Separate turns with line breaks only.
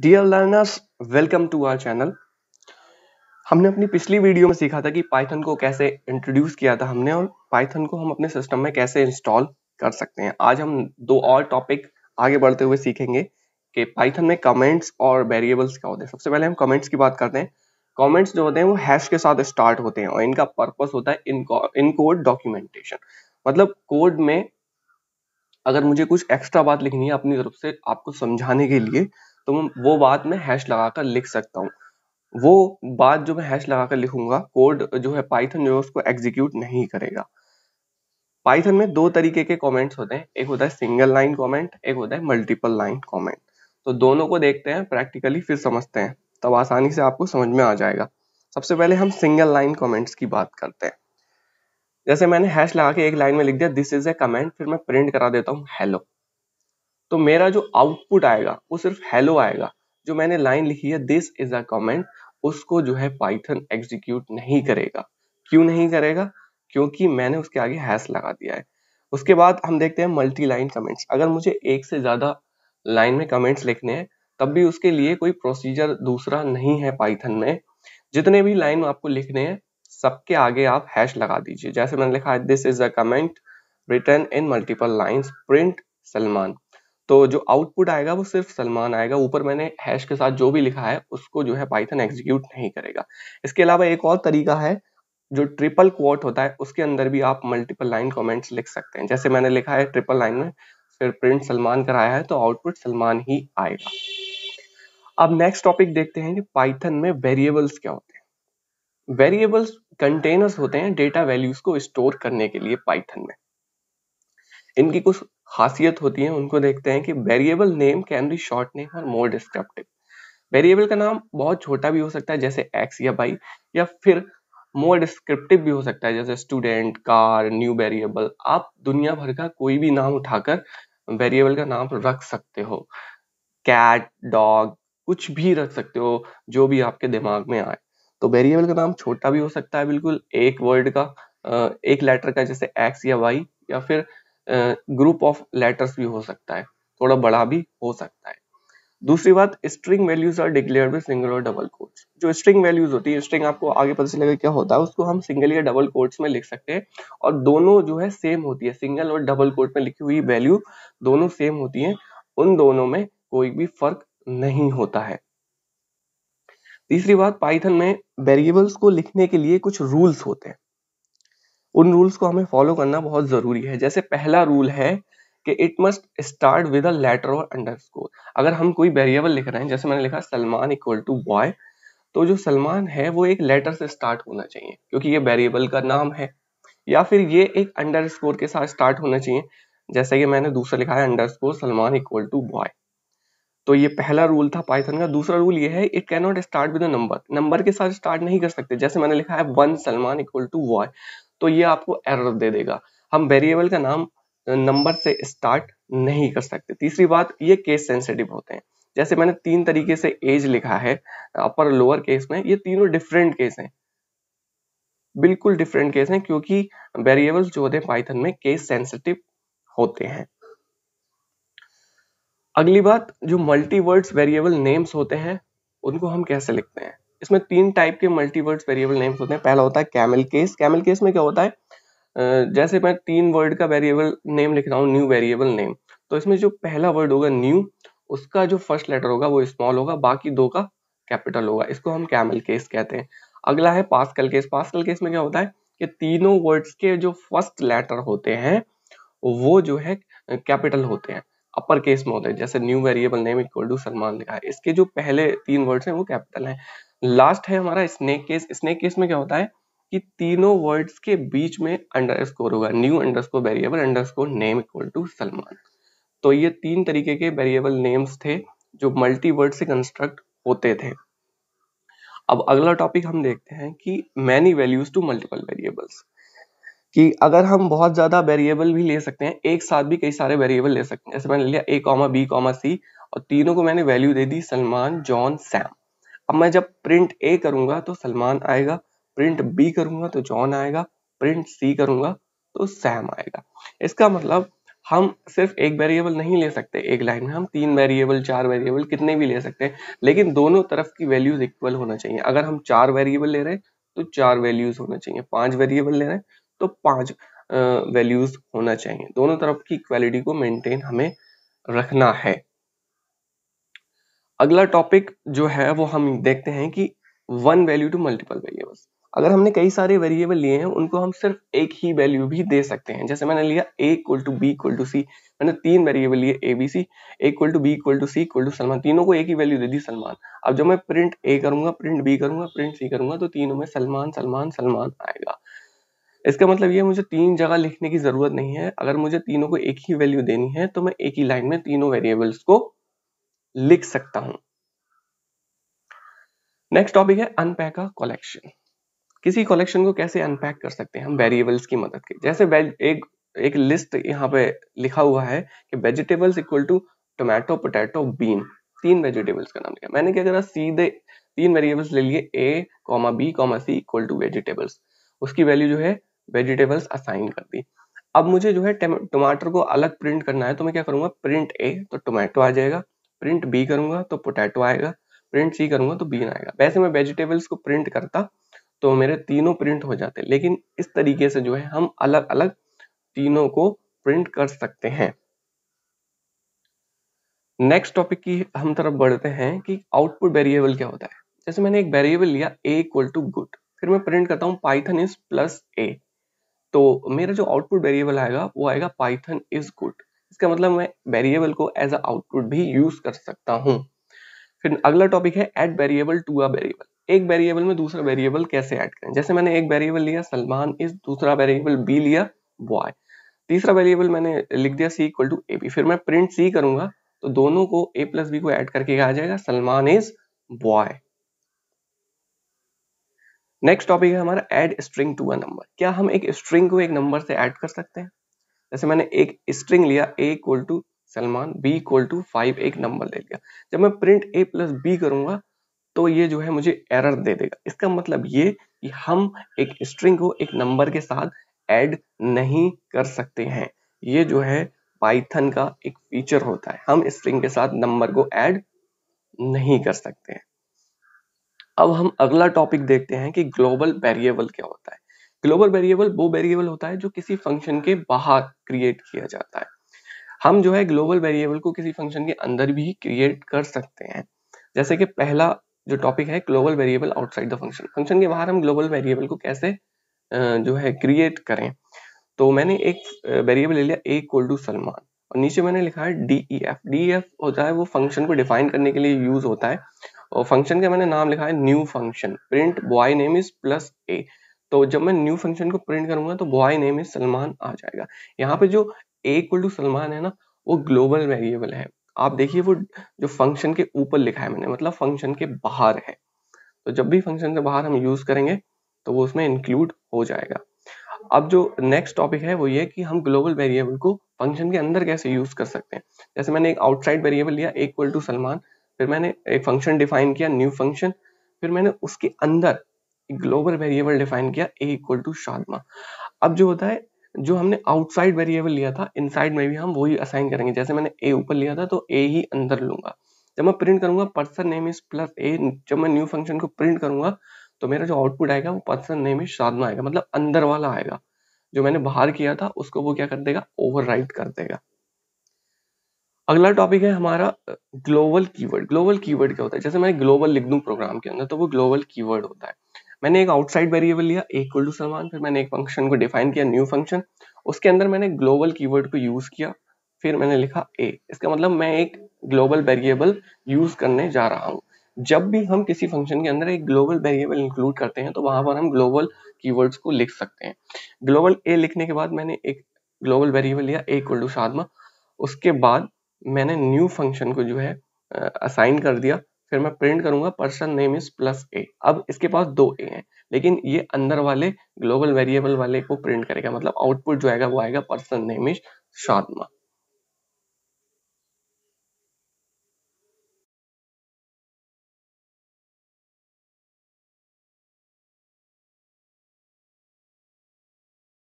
dear learners welcome to our channel हमने अपनी पिछली वीडियो में सीखा था कि पाइथन को कैसे इंट्रोड्यूस किया था हमने और पाइथन को हम अपने सिस्टम में कैसे इंस्टॉल कर सकते हैं आज हम दो और टॉपिक आगे बढ़ते हुए सीखेंगे कि पाइथन में कमेंट्स और वेरिएबल्स क्या होते हैं सबसे पहले हम कमेंट्स की बात करते हैं कमेंट्स जो होते हैं वो हैश के साथ स्टार्ट होते हैं और इनका पर्पस होता है इन कोड डॉक्यूमेंटेशन मतलब कोड में अगर मुझे कुछ एक्स्ट्रा बात लिखनी है अपनी तरफ से आपको समझाने के लिए तो वो बात मैं हैश लगाकर लिख सकता हूँ वो बात जो मैं हैश लगाकर लिखूंगा कोड जो है पाइथन जो है उसको एग्जीक्यूट नहीं करेगा पाइथन में दो तरीके के कमेंट्स होते हैं एक होता है सिंगल लाइन कमेंट एक होता है मल्टीपल लाइन कमेंट तो दोनों को देखते हैं प्रैक्टिकली फिर समझते हैं तब आसानी से आपको समझ में आ जाएगा सबसे पहले हम सिंगल लाइन कमेंट्स की बात करते हैं जैसे मैंने हैश लगा के एक लाइन में लिख दिया दिस इज ए कमेंट फिर मैं प्रिंट करा देता हूँ हेलो तो मेरा जो आउटपुट आएगा वो सिर्फ हेलो आएगा जो मैंने लाइन लिखी है दिस इज अ कमेंट उसको जो है पाइथन एग्जीक्यूट नहीं करेगा क्यों नहीं करेगा क्योंकि मैंने उसके आगे हैश लगा दिया है उसके बाद हम देखते हैं मल्टी लाइन कमेंट्स अगर मुझे एक से ज़्यादा लाइन में कमेंट्स लिखने हैं तब भी उसके लिए कोई प्रोसीजर दूसरा नहीं है पाइथन में जितने भी लाइन आपको लिखने हैं सबके आगे आप हैश लगा दीजिए जैसे मैंने लिखा है this is a comment return in multiple line print Salman तो जो आउटपुट आएगा वो सिर्फ सलमान आएगा ऊपर मैंने हैश के साथ जो भी लिखा है उसको जो है पाइथन एग्जीक्यूट नहीं करेगा इसके अलावा एक और तरीका है जो ट्रिपल कोट होता है उसके अंदर भी आप मल्टीपल लाइन कमेंट्स लिख सकते हैं जैसे मैंने लिखा है ट्रिपल लाइन में फिर प्रिंट सलमान कराया है तो आउटपुट सलमान ही आएगा अब नेक्स्ट टॉपिक देखते हैं कि पाइथन में वेरिएबल्स क्या होते हैं वेरिएबल्स कंटेनर्स होते हैं डेटा वैल्यूज को स्टोर करने के लिए पाइथन में इनकी कुछ खासियत होती है उनको देखते हैं कि variable name can be short name और मोर डिस्क्रिप्टिव वेरिएबल का नाम बहुत छोटा भी हो सकता है जैसे एक्स या बाई या फिर मोर डिस्क्रिप्टिव भी हो सकता है जैसे स्टूडेंट कार न्यू वेरिएबल आप दुनिया भर का कोई भी नाम उठाकर वेरिएबल का नाम रख सकते हो कैट डॉग कुछ भी रख सकते हो जो भी आपके दिमाग में आए तो वेरिएबल का नाम छोटा भी हो सकता है बिल्कुल एक वर्ड का एक लेटर का जैसे एक्स या वाई या फिर ग्रुप ऑफ लेटर्स भी हो सकता है थोड़ा बड़ा भी हो सकता है दूसरी बात string values are declared with single और डबल कोट्स जो स्ट्रिंग वैल्यूज होती है स्ट्रिंग आपको आगे पता चलेगा क्या होता है उसको हम सिंगल या डबल कोट्स में लिख सकते हैं और दोनों जो है सेम होती है सिंगल और डबल कोट में लिखी हुई वैल्यू दोनों सेम होती है उन दोनों में कोई भी फर्क नहीं होता है तीसरी बात पाइथन में वेरिएबल्स को लिखने के लिए कुछ रूल्स होते हैं उन रूल्स को हमें फॉलो करना बहुत ज़रूरी है जैसे पहला रूल है कि it must start with a letter और अंडरस्कोर अगर हम कोई वेरिएबल लिख रहे हैं जैसे मैंने लिखा सलमान इक्वल टू बॉय तो जो सलमान है वो एक लेटर से स्टार्ट होना चाहिए क्योंकि ये वेरिएबल का नाम है या फिर ये एक अंडरस्कोर के साथ स्टार्ट होना चाहिए जैसे कि मैंने दूसरा लिखा है underscore Salman equal to boy तो ये पहला रूल था पाइथन का दूसरा रूल ये है it can not start with number number के साथ स्टार्ट नहीं कर सकते जैसे मैंने लिखा है one Salman equal to boy तो ये आपको एरर दे देगा हम वेरिएबल का नाम नंबर से स्टार्ट नहीं कर सकते तीसरी बात ये केस सेंसिटिव होते हैं जैसे मैंने तीन तरीके से एज लिखा है अपर लोअर केस में ये तीनों डिफरेंट केस हैं बिल्कुल डिफरेंट केस हैं क्योंकि वेरिएबल जो होते हैं पाइथन में केस सेंसिटिव होते हैं अगली बात जो मल्टीवर्ड्स वेरिएबल नेम्स होते हैं उनको हम कैसे लिखते हैं इसमें तीन टाइप के मल्टीवर्ड्स वेरिएबल नेम्स होते हैं पहला होता है कैमल केस कैमल केस में क्या होता है जैसे मैं तीन वर्ड का वेरिएबल नेम लिख रहा हूँ न्यू वेरिएबल नेम तो इसमें जो पहला वर्ड होगा न्यू उसका जो फर्स्ट लेटर होगा वो स्मॉल होगा बाकी दो का कैपिटल होगा इसको हम कैमल केस कहते हैं अगला है पास्कल केस पास्कल केस में क्या होता है कि तीनों वर्ड्स के जो फर्स्ट लेटर होते हैं वो जो है कैपिटल होते हैं अपर केस में होते हैं जैसे new variable name equal to Salman लिखा है इसके जो पहले तीन वर्ड्स हैं वो कैपिटल हैं लास्ट है हमारा स्नेक केस स्नेक केस में क्या होता है कि तीनों वर्ड्स के बीच में अंडरस्कोर होगा new underscore variable underscore name equal to Salman तो ये तीन तरीके के वेरिएबल नेम्स थे जो मल्टी वर्ड से कंस्ट्रक्ट होते थे अब अगला टॉपिक हम देखते हैं कि many values to multiple variables कि अगर हम बहुत ज्यादा वेरिएबल भी ले सकते हैं एक साथ भी कई सारे वेरिएबल ले सकते हैं जैसे मैंने लिया A comma B comma C और तीनों को मैंने वैल्यू दे दी सलमान जॉन सैम अब मैं जब प्रिंट ए करूंगा तो सलमान आएगा प्रिंट बी करूंगा तो जॉन आएगा प्रिंट सी करूंगा तो सैम आएगा इसका मतलब हम सिर्फ एक वेरिएबल नहीं ले सकते एक लाइन में हम तीन वेरिएबल चार वेरिएबल कितने भी ले सकते हैं लेकिन दोनों तरफ की वैल्यूज इक्वल होना चाहिए अगर हम चार वेरिएबल ले रहे हैं तो चार वैल्यूज होना चाहिए पांच वेरिएबल ले रहे हैं तो पांच वैल्यूज होना चाहिए दोनों तरफ की इक्वालिटी को मेंटेन हमें रखना है अगला टॉपिक जो है वो हम देखते हैं कि one value to multiple variables अगर हमने कई सारे वेरिएबल लिए हैं उनको हम सिर्फ एक ही वैल्यू भी दे सकते हैं जैसे मैंने लिया A equal to B equal to C मैंने तीन वेरिएबल लिए A B C equal to B equal to C equal to Salman तीनों को एक ही वैल्यू दे दी सलमान अब जब मैं प्रिंट ए करूंगा प्रिंट बी करूंगा प्रिंट सी करूंगा तो तीनों में सलमान सलमान सलमान आएगा इसका मतलब ये मुझे तीन जगह लिखने की जरूरत नहीं है अगर मुझे तीनों को एक ही वैल्यू देनी है तो मैं एक ही लाइन में तीनों वेरिएबल्स को लिख सकता हूं नेक्स्ट टॉपिक है अनपैक का कलेक्शन किसी कलेक्शन को कैसे अनपैक कर सकते हैं हम वेरिएबल्स की मदद के जैसे एक एक लिस्ट यहाँ पे लिखा हुआ है कि vegetables equal to tomato potato bean तीन वेजिटेबल्स का नाम लिया मैंने क्या करा सीधे तीन वेरिएबल्स ले लिए A comma B comma C equal to vegetables उसकी वैल्यू जो है वेजिटेबल्स असाइन कर दी अब मुझे जो है टमाटर को अलग प्रिंट करना है तो मैं क्या करूंगा प्रिंट ए तो टोमेटो आ जाएगा प्रिंट बी करूंगा तो पोटैटो आएगा प्रिंट सी करूंगा तो बीन आएगा वैसे मैं वेजिटेबल्स को प्रिंट करता तो मेरे तीनों प्रिंट हो जाते लेकिन इस तरीके से जो है हम अलग अलग तीनों को प्रिंट कर सकते हैं नेक्स्ट टॉपिक की हम तरफ बढ़ते हैं कि आउटपुट वेरिएबल क्या होता है जैसे मैंने एक वेरिएबल लिया ए इक्वल टू गुड फिर मैं प्रिंट करता हूँ पाइथन इज प्लस ए तो मेरा जो आउटपुट वेरिएबल आएगा वो आएगा पाइथन इज गुड इसका मतलब मैं वेरिएबल को एज अ आउटपुट भी यूज कर सकता हूँ फिर अगला टॉपिक है add variable to a variable एक वेरिएबल में दूसरा वेरिएबल कैसे ऐड करें जैसे मैंने एक वेरिएबल लिया सलमान इस दूसरा वेरिएबल बी लिया बॉय तीसरा वेरिएबल मैंने लिख दिया C equal to A B फिर मैं प्रिंट सी करूंगा तो दोनों को ए प्लस बी को ऐड करके आ जाएगा Salman is boy next topic है हमारा add string to a number क्या हम एक स्ट्रिंग को एक नंबर से ऐड कर सकते हैं जैसे मैंने एक स्ट्रिंग लिया A equal to Salman B equal to five एक नंबर ले लिया जब मैं प्रिंट ए प्लस बी करूंगा तो ये जो है मुझे एरर दे देगा इसका मतलब ये कि हम एक स्ट्रिंग को एक नंबर के साथ ऐड नहीं कर सकते हैं ये जो है पाइथन का एक फीचर होता है हम स्ट्रिंग के साथ नंबर को ऐड नहीं कर सकते हैं अब हम अगला टॉपिक देखते हैं कि ग्लोबल वेरिएबल क्या होता है ग्लोबल वेरिएबल वो वेरिएबल होता है जो किसी फंक्शन के बाहर क्रिएट किया जाता है हम जो है ग्लोबल वेरिएबल को किसी फंक्शन के अंदर भी क्रिएट कर सकते हैं जैसे कि पहला जो टॉपिक है global variable outside the function function के बाहर हम ग्लोबल वेरिएबल को कैसे जो है क्रिएट करें तो मैंने एक वेरिएबल ले लिया ए इक्वल टू सलमान और नीचे मैंने लिखा है D E F D F होता है वो फंक्शन को डिफाइन करने के लिए यूज होता है और फंक्शन का मैंने नाम लिखा है new function print boy name is plus A तो जब मैं न्यू फंक्शन को प्रिंट करूंगा तो बॉय नेम इज सलमान आ जाएगा यहाँ पे जो ए इक्वल टू सलमान है ना वो ग्लोबल वेरिएबल है आप देखिए वो जो फंक्शन के ऊपर लिखा है मैंने मतलब फंक्शन के बाहर है तो जब भी फंक्शन से बाहर हम यूज करेंगे तो वो उसमें इंक्लूड हो जाएगा अब जो नेक्स्ट टॉपिक है वो ये कि हम ग्लोबल वेरिएबल को फंक्शन के अंदर कैसे यूज कर सकते हैं जैसे मैंने एक आउटसाइड वेरिएबल लिया इक्वल टू सलमान फिर मैंने एक फंक्शन डिफाइन किया न्यू फंक्शन फिर मैंने उसके अंदर ग्लोबल वेरिएबल डिफाइन किया ए इक्वल टू शादमा अब जो होता है जो हमने आउटसाइड वेरिएबल लिया था इनसाइड में भी हम वही असाइन करेंगे जैसे मैंने ए ऊपर लिया था तो ए ही अंदर लूंगा जब मैं प्रिंट करूंगा person name is plus A जब मैं न्यू फंक्शन को प्रिंट करूंगा तो मेरा जो आउटपुट आएगा वो पर्सन नेम इज शादमा आएगा मतलब अंदर वाला आएगा जो मैंने बाहर किया था उसको वो क्या कर देगा ओवर कर देगा अगला टॉपिक है हमारा ग्लोबल कीवर्ड ग्लोबल कीवर्ड क्या होता है जैसे मैं ग्लोबल लिख दूं प्रोग्राम के अंदर तो वो ग्लोबल कीवर्ड होता है मैंने एक आउटसाइड वेरिएबल लिया इक्वल टू सलमान फिर मैंने एक फंक्शन को डिफाइन किया न्यू फंक्शन उसके अंदर मैंने ग्लोबल कीवर्ड को यूज किया फिर मैंने लिखा ए इसका मतलब मैं एक ग्लोबल वेरिएबल यूज करने जा रहा हूँ जब भी हम किसी फंक्शन के अंदर एक ग्लोबल वेरिएबल इंक्लूड करते हैं तो वहां पर हम ग्लोबल कीवर्ड्स को लिख सकते हैं ग्लोबल ए लिखने के बाद मैंने एक ग्लोबल वेरिएबल लिया ए इक्वल टू शादमा उसके बाद मैंने न्यू फंक्शन को जो है असाइन कर दिया फिर मैं प्रिंट करूंगा person name is plus A अब इसके पास दो ए हैं लेकिन ये अंदर वाले ग्लोबल वेरिएबल वाले को प्रिंट करेगा मतलब आउटपुट जो आएगा वो आएगा पर्सन नेम इज शादमा